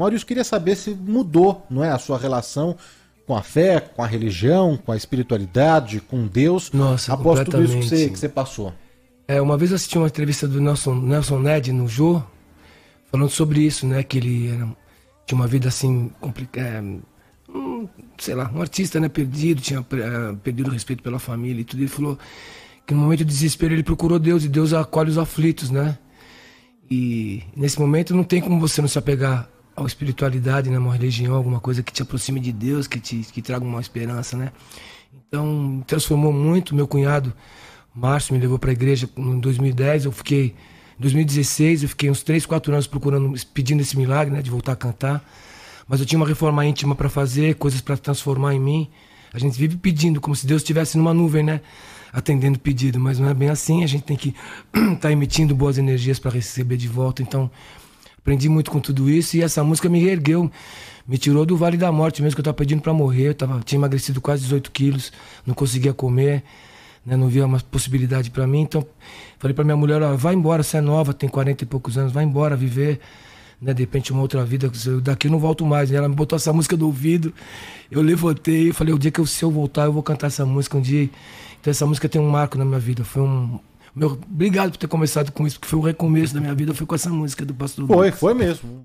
Maurício, queria saber se mudou não é, a sua relação com a fé, com a religião, com a espiritualidade, com Deus, Nossa, após tudo isso que você, que você passou. É, uma vez eu assisti uma entrevista do Nelson, Nelson Ned no Jô, falando sobre isso, né? Que ele era, tinha uma vida assim complicada. É, um, sei lá, um artista né, perdido, tinha é, perdido o respeito pela família e tudo. Ele falou que no momento de desespero ele procurou Deus e Deus acolhe os aflitos, né? E nesse momento não tem como você não se apegar a espiritualidade, né? Uma religião, alguma coisa que te aproxime de Deus, que te que traga uma esperança, né? Então, transformou muito. Meu cunhado, Márcio, me levou para a igreja em 2010. Eu fiquei... Em 2016, eu fiquei uns 3, 4 anos procurando, pedindo esse milagre, né? De voltar a cantar. Mas eu tinha uma reforma íntima para fazer, coisas para transformar em mim. A gente vive pedindo, como se Deus estivesse numa nuvem, né? Atendendo pedido, mas não é bem assim. A gente tem que estar tá emitindo boas energias para receber de volta. Então, aprendi muito com tudo isso e essa música me ergueu, me tirou do vale da morte mesmo, que eu estava pedindo para morrer, eu tava, tinha emagrecido quase 18 quilos, não conseguia comer, né, não via uma possibilidade para mim, então falei para minha mulher, ó, vai embora, você é nova, tem 40 e poucos anos, vai embora viver, né, de repente uma outra vida, daqui eu não volto mais, e ela me botou essa música do ouvido, eu levantei e falei, o dia que eu, se eu voltar, eu vou cantar essa música um dia, então essa música tem um marco na minha vida, foi um, meu, obrigado por ter começado com isso, porque foi o recomeço da minha vida, foi com essa música do Pastor Foi, Lucas. foi mesmo.